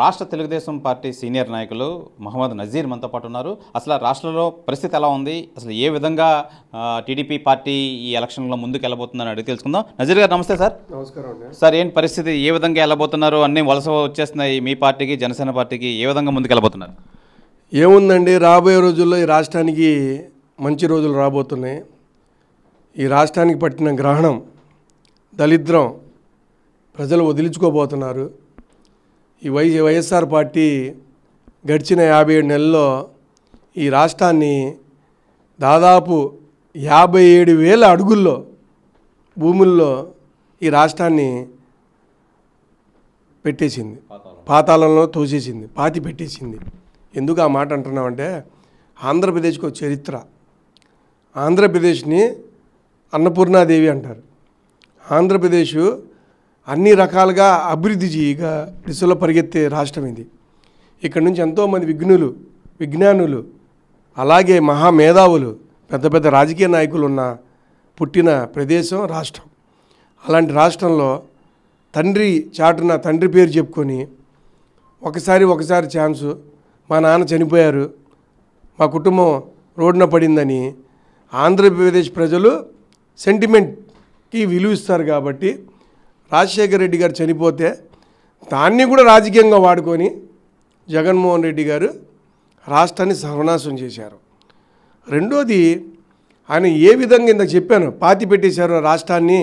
రాష్ట్ర Telugu Desam party senior నాయకులు మహమ్మద్ నజీర్ మనతో పాటు ఉన్నారు అసలు రాష్ట్రంలో పరిస్థితి ఎలా ఉంది అసలు ఏ విధంగా టీడీపీ పార్టీ ఈ ఎలక్షన్లో ముందుకు వెళ్ళబోతుందని అడిగి తెలుసుకుందాం నజీర్ గారు నమస్తే సార్ నమస్కారం సార్ ఏంటి పరిస్థితి ఏ విధంగా వెళ్ళబోతున్నారు అన్నీ వలస వచ్చేస్తున్నాయి మీ పార్టీకి జనసేన పార్టీకి ఏ విధంగా ముందుకు వెళ్ళబోతున్నారు ఏముందండి రాబోయే రోజుల్లో ఈ రాష్ట్రానికి మంచి రోజులు రాబోతున్నాయి ఈ రాష్ట్రానికి పట్టిన గ్రహణం దళిద్రం ప్రజలు వదిలించుకోబోతున్నారు ఈ వై వైఎస్ఆర్ పార్టీ గడిచిన యాభై ఏడు నెలల్లో ఈ రాష్ట్రాన్ని దాదాపు యాభై ఏడు వేల అడుగుల్లో భూముల్లో ఈ రాష్ట్రాన్ని పెట్టేసింది పాతాళంలో తోసేసింది పాతి పెట్టేసింది ఎందుకు ఆ మాట అంటున్నామంటే ఆంధ్రప్రదేశ్కి ఒక చరిత్ర ఆంధ్రప్రదేశ్ని అన్నపూర్ణాదేవి అంటారు ఆంధ్రప్రదేశ్ అన్ని రకాలుగా అభివృద్ధి చేయగా దిశలో పరిగెత్తే రాష్ట్రం ఇది ఇక్కడ నుంచి ఎంతోమంది విఘ్నులు విజ్ఞానులు అలాగే మహామేధావులు పెద్ద పెద్ద రాజకీయ నాయకులు ఉన్న పుట్టిన ప్రదేశం రాష్ట్రం అలాంటి రాష్ట్రంలో తండ్రి చాటున తండ్రి పేరు చెప్పుకొని ఒకసారి ఒకసారి ఛాన్సు మా నాన్న చనిపోయారు మా కుటుంబం రోడ్న పడిందని ఆంధ్రప్రదేశ్ ప్రజలు సెంటిమెంట్కి విలువిస్తారు కాబట్టి రాజశేఖర రెడ్డి గారు చనిపోతే దాన్ని కూడా రాజకీయంగా వాడుకొని జగన్మోహన్ రెడ్డి గారు రాష్ట్రాన్ని సర్వనాశం చేశారు రెండోది ఆయన ఏ విధంగా ఇంత చెప్పాను పాతి పెట్టేశారు రాష్ట్రాన్ని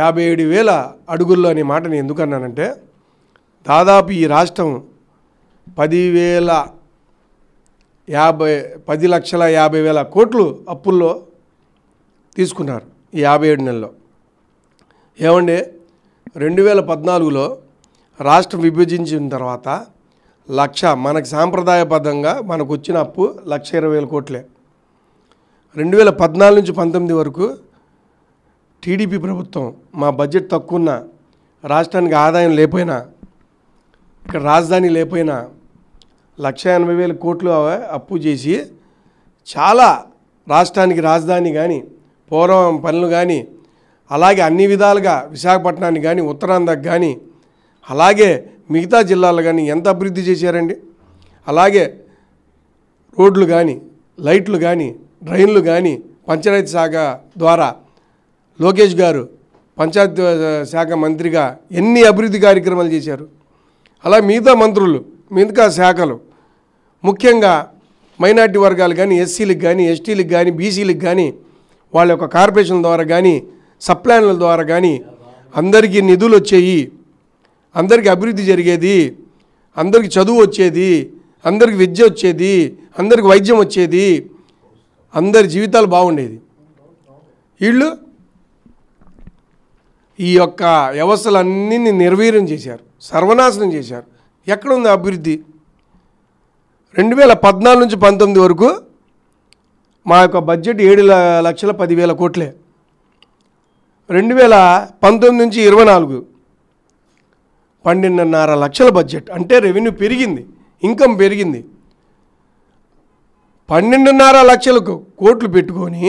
యాభై ఏడు వేల అడుగుల్లో అనే మాట నేను ఎందుకన్నానంటే దాదాపు ఈ రాష్ట్రం పదివేల యాభై పది లక్షల యాభై వేల కోట్లు అప్పుల్లో తీసుకున్నారు ఈ యాభై ఏడు నెలలో ఏమండి రెండు వేల పద్నాలుగులో రాష్ట్రం విభజించిన తర్వాత లక్ష మనకు సాంప్రదాయబద్ధంగా మనకు వచ్చిన అప్పు లక్ష ఇరవై వేల కోట్లే రెండు వేల పద్నాలుగు నుంచి పంతొమ్మిది వరకు టీడీపీ ప్రభుత్వం మా బడ్జెట్ తక్కువన్న రాష్ట్రానికి ఆదాయం లేకపోయినా ఇక్కడ రాజధాని లేకపోయినా లక్ష ఎనభై వేల కోట్లు అప్పు చేసి చాలా రాష్ట్రానికి రాజధాని కానీ పూర్వం పనులు కానీ అలాగే అన్ని విధాలుగా విశాఖపట్నాన్ని కానీ ఉత్తరాంధ్రకు కానీ అలాగే మిగతా జిల్లాలు కానీ ఎంత అభివృద్ధి చేశారండి అలాగే రోడ్లు కానీ లైట్లు కానీ డ్రైన్లు కానీ పంచాయతీ శాఖ ద్వారా లోకేష్ గారు పంచాయతీ శాఖ మంత్రిగా ఎన్ని అభివృద్ధి కార్యక్రమాలు చేశారు అలా మిగతా మంత్రులు మిగతా శాఖలు ముఖ్యంగా మైనార్టీ వర్గాలు కానీ ఎస్సీలకు కానీ ఎస్టీలకు కానీ బీసీలకు కానీ వాళ్ళ యొక్క కార్పొరేషన్ ద్వారా కానీ సప్లాన్ల ద్వారా కానీ అందరికీ నిధులు వచ్చేవి అందరికీ అభివృద్ధి జరిగేది అందరికి చదువు వచ్చేది అందరికి విద్య వచ్చేది అందరికి వైద్యం వచ్చేది అందరి జీవితాలు బాగుండేది వీళ్ళు ఈ యొక్క వ్యవస్థలన్నీ నిర్వీర్యం చేశారు సర్వనాశనం చేశారు ఎక్కడ ఉంది అభివృద్ధి రెండు వేల పద్నాలుగు నుంచి పంతొమ్మిది వరకు మా యొక్క బడ్జెట్ ఏడు లక్షల పదివేల కోట్లే రెండు వేల పంతొమ్మిది నుంచి ఇరవై నాలుగు పన్నెండున్నర లక్షల బడ్జెట్ అంటే రెవెన్యూ పెరిగింది ఇన్కమ్ పెరిగింది పన్నెండున్నర లక్షలకు కోట్లు పెట్టుకొని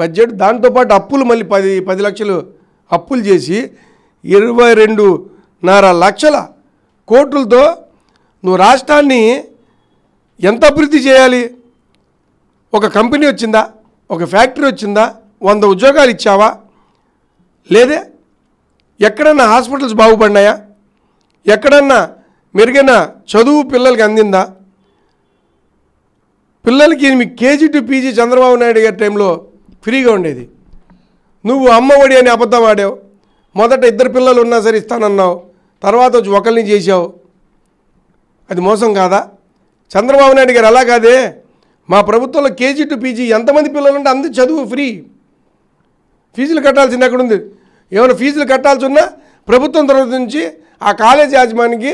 బడ్జెట్ దాంతోపాటు అప్పులు మళ్ళీ పది పది లక్షలు అప్పులు చేసి ఇరవై రెండున్నర లక్షల కోట్లతో నువ్వు రాష్ట్రాన్ని ఎంత అభివృద్ధి చేయాలి ఒక కంపెనీ వచ్చిందా ఒక ఫ్యాక్టరీ వచ్చిందా వంద ఉద్యోగాలు ఇచ్చావా లేదే ఎక్కడన్నా హాస్పిటల్స్ బాగుపడినాయా ఎక్కడన్నా మెరుగైన చదువు పిల్లలకి అందిందా పిల్లలకి మీ KG to PG Chandrababu Naidu గారి టైంలో ఫ్రీగా ఉండేది నువ్వు అమ్మఒడి అని అబద్ధం ఆడావు మొదట ఇద్దరు పిల్లలు ఉన్నా సరే ఇస్తానన్నావు తర్వాత వచ్చి ఒకరిని చేసావు అది మోసం కాదా చంద్రబాబు నాయుడు గారు అలా కాదే మా ప్రభుత్వంలో కేజీ టు పీజీ ఎంతమంది పిల్లలు ఉంటే అందరు చదువు ఫ్రీ ఫీజులు కట్టాల్సింది ఎక్కడుంది ఏమైనా ఫీజులు కట్టాల్సి ఉన్నా ప్రభుత్వం తరఫు నుంచి ఆ కాలేజ్ యాజమానికి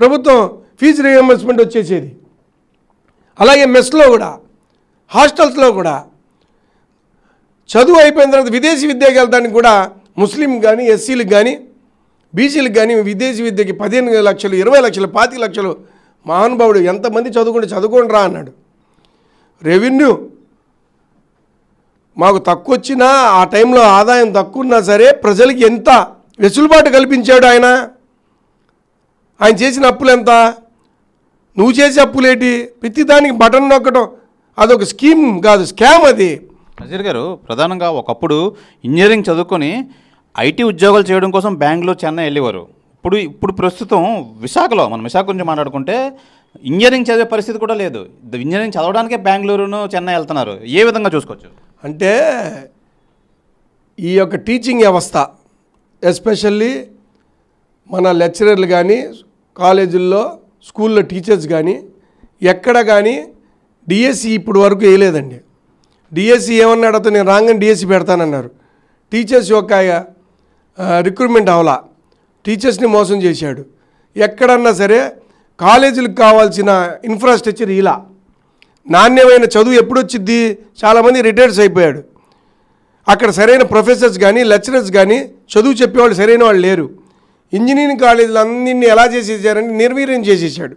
ప్రభుత్వం ఫీజు రియంబర్స్మెంట్ వచ్చేసేది అలాగే మెస్లో కూడా హాస్టల్స్లో కూడా చదువు అయిపోయిన తర్వాత విదేశీ విద్యకి వెళ్తానికి కూడా ముస్లిం కానీ ఎస్సీలకు కానీ బీసీలకు కానీ విదేశీ విద్యకి పదిహేను లక్షలు ఇరవై లక్షలు పాతిక లక్షలు మహానుభావుడు ఎంతమంది చదువుకుంటే చదువుకోండి రా అన్నాడు రెవెన్యూ మాకు తక్కువ వచ్చినా ఆ టైంలో ఆదాయం తక్కువ ఉన్నా సరే ప్రజలకి ఎంత వెసులుబాటు కల్పించాడు ఆయన ఆయన చేసిన అప్పులు ఎంత నువ్వు చేసే అప్పులేటి ప్రతిదానికి బటన్ నొక్కడం అదొక స్కీమ్ కాదు స్కామ్ అది నజీర్ గారు ప్రధానంగా ఒకప్పుడు ఇంజనీరింగ్ చదువుకొని ఐటీ ఉద్యోగాలు చేయడం కోసం బ్యాంగ్లూరు చెన్నై వెళ్ళేవారు ఇప్పుడు ఇప్పుడు ప్రస్తుతం విశాఖలో మనం విశాఖ గురించి మాట్లాడుకుంటే ఇంజనీరింగ్ చదివే పరిస్థితి కూడా లేదు ఇంజనీరింగ్ చదవడానికే బెంగళూరును చెన్నై వెళ్తున్నారు ఏ విధంగా చూసుకోవచ్చు అంటే ఈ యొక్క టీచింగ్ వ్యవస్థ ఎస్పెషల్లీ మన లెక్చరర్లు కానీ కాలేజీల్లో స్కూల్లో టీచర్స్ కానీ ఎక్కడ కానీ డిఎస్సి e ఇప్పుడు వరకు వేయలేదండి డిఎస్సి e ఏమన్నాడు అతను నేను రాగానే డిఎస్సి e పెడతానన్నారు టీచర్స్ యొక్క రిక్రూట్మెంట్ అవలా టీచర్స్ని మోసం చేశాడు ఎక్కడన్నా సరే కాలేజీలకు కావాల్సిన ఇన్ఫ్రాస్ట్రక్చర్ ఇలా నాణ్యమైన చదువు ఎప్పుడు వచ్చింది చాలామంది రిటైర్స్ అయిపోయాడు అక్కడ సరైన ప్రొఫెసర్స్ కానీ లెక్చరర్స్ కానీ చదువు చెప్పేవాళ్ళు సరైన వాళ్ళు లేరు ఇంజనీరింగ్ కాలేజీలు అన్నింటినీ ఎలా చేసేసారంటే నిర్వీర్యం చేసేసాడు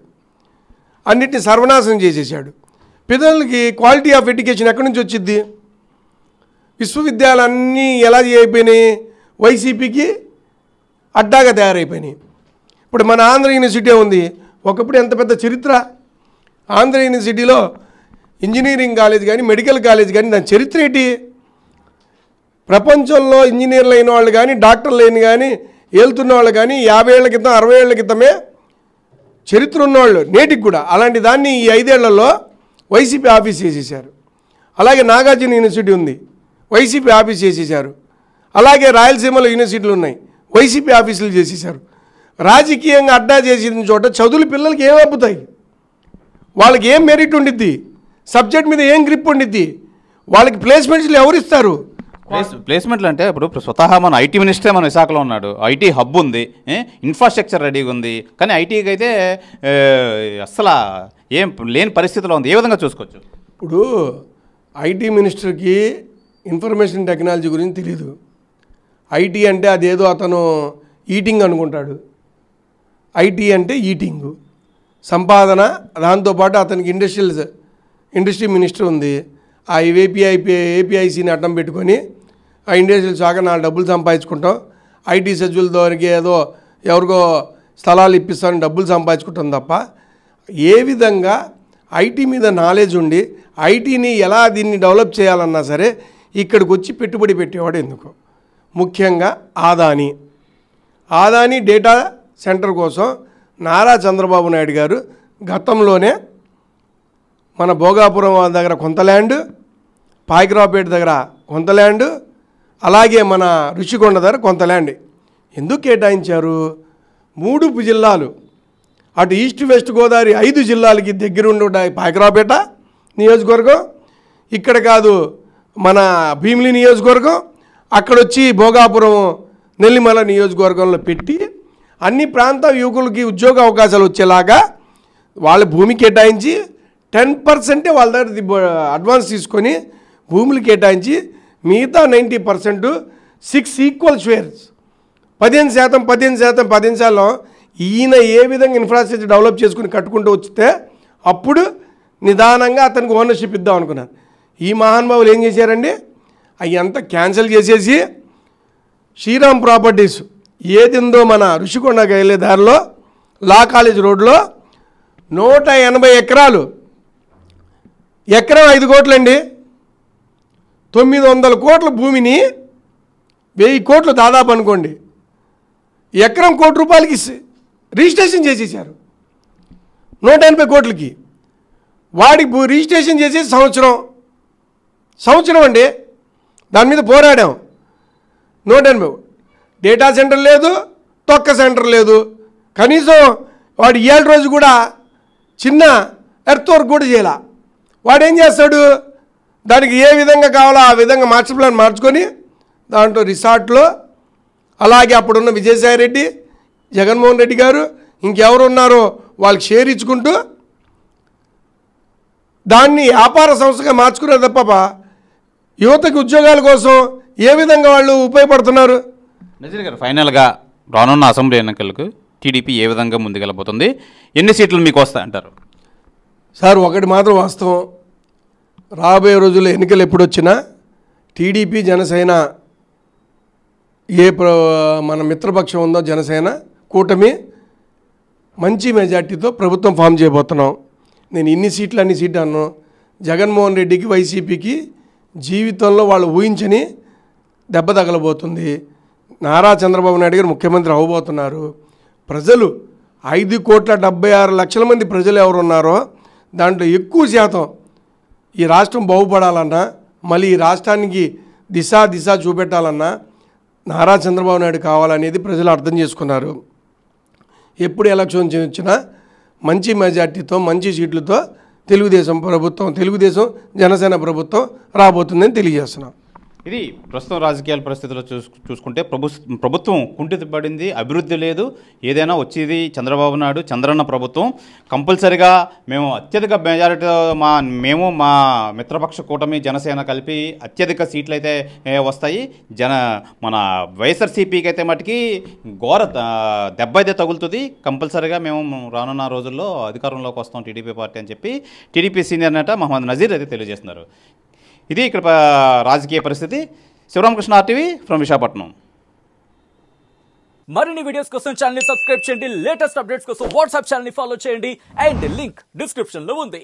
అన్నింటినీ సర్వనాశనం చేసేసాడు పిల్లలకి క్వాలిటీ ఆఫ్ ఎడ్యుకేషన్ ఎక్కడి నుంచి వచ్చింది విశ్వవిద్యాలయాలన్నీ ఎలా అయిపోయినాయి వైసీపీకి అడ్డాగా తయారైపోయినాయి ఇప్పుడు మన ఆంధ్ర యూనివర్సిటీ ఉంది ఒకప్పుడు ఎంత పెద్ద చరిత్ర ఆంధ్ర యూనివర్సిటీలో ఇంజనీరింగ్ కాలేజ్ కానీ మెడికల్ కాలేజ్ కానీ దాని చరిత్ర ఏంటి ప్రపంచంలో ఇంజనీర్లు అయిన వాళ్ళు కానీ డాక్టర్లు అయిన కానీ వెళ్తున్న వాళ్ళు కానీ యాభై ఏళ్ళ క్రితం అరవై ఏళ్ళ క్రితమే చరిత్ర ఉన్నవాళ్ళు నేటికి కూడా అలాంటి దాన్ని ఈ ఐదేళ్లలో వైసీపీ ఆఫీస్ చేసేసారు అలాగే నాగార్జున యూనివర్సిటీ ఉంది వైసీపీ ఆఫీస్ చేసేసారు అలాగే రాయలసీమలో యూనివర్సిటీలు ఉన్నాయి వైసీపీ ఆఫీసులు చేసేసారు రాజకీయంగా అడ్డా చేసిన చోట చదువులు పిల్లలకి ఏం వాళ్ళకి ఏం మెరిట్ ఉండిద్ది సబ్జెక్ట్ మీద ఏం గ్రిప్ ఉండిద్ది వాళ్ళకి ప్లేస్మెంట్స్లు ఎవరు ఇస్తారు ప్లేస్మెంట్లు అంటే ఇప్పుడు స్వతహా మన ఐటీ మినిస్టరే మన విశాఖలో ఉన్నాడు ఐటీ హబ్ ఉంది ఇన్ఫ్రాస్ట్రక్చర్ రెడీగా ఉంది కానీ ఐటీకి అయితే అసలు ఏం లేని పరిస్థితిలో ఉంది ఏ విధంగా చూసుకోవచ్చు ఇప్పుడు ఐటీ మినిస్టర్కి ఇన్ఫర్మేషన్ టెక్నాలజీ గురించి తెలియదు ఐటీ అంటే అదేదో అతను ఈటింగ్ అనుకుంటాడు ఐటీ అంటే ఈటింగ్ సంపాదన దాంతోపాటు అతనికి ఇండస్ట్రియల్స్ ఇండస్ట్రీ మినిస్టర్ ఉంది ఆ ఏపీఐ ఏపీఐసీని అడ్డం పెట్టుకొని ఆ ఇండస్ట్రియల్ శాఖ నా డబ్బులు సంపాదించుకుంటాం ఐటీ సజ్జుల దొరికి ఏదో ఎవరికో స్థలాలు ఇప్పిస్తాను డబ్బులు సంపాదించుకుంటాం తప్ప ఏ విధంగా ఐటీ మీద నాలెడ్జ్ ఉండి ఐటీని ఎలా దీన్ని డెవలప్ చేయాలన్నా సరే ఇక్కడికి వచ్చి పెట్టుబడి పెట్టేవాడు ఎందుకు ముఖ్యంగా ఆదాని ఆదాని డేటా సెంటర్ కోసం నారా చంద్రబాబు నాయుడు గారు గతంలోనే మన భోగాపురం దగ్గర కొంత ల్యాండ్ పాయకరావుపేట దగ్గర కొంత ల్యాండ్ అలాగే మన రుషికొండ దగ్గర కొంత ల్యాండ్ ఎందుకు కేటాయించారు మూడు జిల్లాలు అటు ఈస్ట్ వెస్ట్ గోదావరి ఐదు జిల్లాలకి దగ్గర ఉంటాయి పాయకరావుపేట నియోజకవర్గం ఇక్కడ కాదు మన భీమిలి నియోజకవర్గం అక్కడొచ్చి భోగాపురం నెల్లిమల నియోజకవర్గంలో పెట్టి అన్ని ప్రాంత యువకులకి ఉద్యోగ అవకాశాలు వచ్చేలాగా వాళ్ళ భూమి కేటాయించి టెన్ పర్సెంటే వాళ్ళ దగ్గర అడ్వాన్స్ తీసుకొని భూములు కేటాయించి మిగతా ninety percent six equal shares పదిహేను శాతం పదిహేను శాతం పదిహేను శాతం ఈయన ఏ విధంగా ఇన్ఫ్రాస్ట్రక్చర్ డెవలప్ చేసుకుని కట్టుకుంటూ వచ్చితే అప్పుడు నిదానంగా అతనికి ఓనర్షిప్ ఇద్దాం అనుకున్నారు ఈ మహానుభావులు ఏం చేశారండి అవి అంతా క్యాన్సిల్ చేసేసి శ్రీరామ్ ప్రాపర్టీస్ ఏదిందో మన ఋషికొండకి వెళ్ళే దారిలో లా కాలేజ్ రోడ్లో నూట ఎనభై ఎకరాలు ఎకరం ఐదు కోట్లండి తొమ్మిది వందల కోట్ల భూమిని వెయ్యి కోట్లు దాదాపు అనుకోండి ఎకరం కోటి రూపాయలకి రిజిస్ట్రేషన్ చేసేసారు నూట ఎనభై కోట్లకి వాడికి రిజిస్ట్రేషన్ చేసి సంవత్సరం సంవత్సరం అండి దాని మీద పోరాడాం నూట ఎనభై డేటా సెంటర్ లేదు తొక్క సెంటర్ లేదు కనీసం వాడు ఏళ్ళ రోజు కూడా చిన్న ఎర్త్ వర్క్ కూడా చేయాల వాడు ఏం చేస్తాడు దానికి ఏ విధంగా కావాలో ఆ విధంగా మాస్టర్ ప్లాన్ మార్చుకొని దాంట్లో రిసార్ట్లో అలాగే అప్పుడున్న విజయసాయిరెడ్డి జగన్మోహన్ రెడ్డి గారు ఇంకెవరు ఉన్నారో వాళ్ళకి షేర్ ఇచ్చుకుంటూ దాన్ని వ్యాపార సంస్థగా మార్చుకున్నారు తప్ప యువతకు ఉద్యోగాల కోసం ఏ విధంగా వాళ్ళు ఉపయోగపడుతున్నారు నజీర్ గారు ఫైనల్గా రానున్న అసెంబ్లీ ఎన్నికలకు టీడీపీ ఏ విధంగా ముందుకెళ్ళబోతుంది ఎన్ని సీట్లు మీకు వస్తాయంటారు సార్ ఒకటి మాత్రం వాస్తవం రాబోయే రోజుల్లో ఎన్నికలు ఎప్పుడొచ్చినా టీడీపీ జనసేన ఏ మన మిత్రపక్షం ఉందో జనసేన కూటమి మంచి మెజార్టీతో ప్రభుత్వం ఫామ్ చేయబోతున్నాం నేను ఇన్ని సీట్లు అన్ని సీట్లు అన్నాను జగన్మోహన్ రెడ్డికి వైసీపీకి జీవితంలో వాళ్ళు ఊహించని దెబ్బ తగలబోతుంది నారా చంద్రబాబు నాయుడు గారు ముఖ్యమంత్రి అవ్వబోతున్నారు ప్రజలు ఐదు కోట్ల డెబ్బై ఆరు లక్షల మంది ప్రజలు ఎవరున్నారో దాంట్లో ఎక్కువ శాతం ఈ రాష్ట్రం బాగుపడాలన్నా మళ్ళీ ఈ రాష్ట్రానికి దిశ దిశ చూపెట్టాలన్నా నారా చంద్రబాబు నాయుడు కావాలనేది ప్రజలు అర్థం చేసుకున్నారు ఎప్పుడు ఎలక్షన్ వచ్చినా మంచి మెజార్టీతో మంచి సీట్లతో తెలుగుదేశం ప్రభుత్వం తెలుగుదేశం జనసేన ప్రభుత్వం రాబోతుందని తెలియజేస్తున్నాం ఇది ప్రస్తుతం రాజకీయాల పరిస్థితుల్లో చూసుకుంటే ప్రభు ప్రభుత్వం పడింది అభివృద్ధి లేదు ఏదైనా వచ్చేది చంద్రబాబు నాయుడు చంద్రన్న ప్రభుత్వం కంపల్సరిగా మేము అత్యధిక మెజారిటీ మా మేము మా మిత్రపక్ష కూటమి జనసేన కలిపి అత్యధిక సీట్లు అయితే వస్తాయి జన మన వైఎస్ఆర్సీపీకి అయితే మటుకి ఘోర దెబ్బ అయితే తగులుతుంది కంపల్సరిగా మేము రానున్న రోజుల్లో అధికారంలోకి వస్తాం టీడీపీ పార్టీ అని చెప్పి టీడీపీ సీనియర్ నేత మహమ్మద్ నజీర్ అయితే తెలియజేస్తున్నారు ఇది ఇక్కడ రాజకీయ పరిస్థితి శివరామకృష్ణ ఆర్టీవీ ఫ్రమ్ విశాఖపట్నం మరిన్ని వీడియోస్ కోసం ఛానల్ సబ్స్క్రైబ్ చేయండి లేటెస్ట్ అప్డేట్స్ కోసం వాట్సాప్ ఛానల్ ఫాలో చేయండి అండ్ లింక్ డిస్క్రిప్షన్ లో ఉంది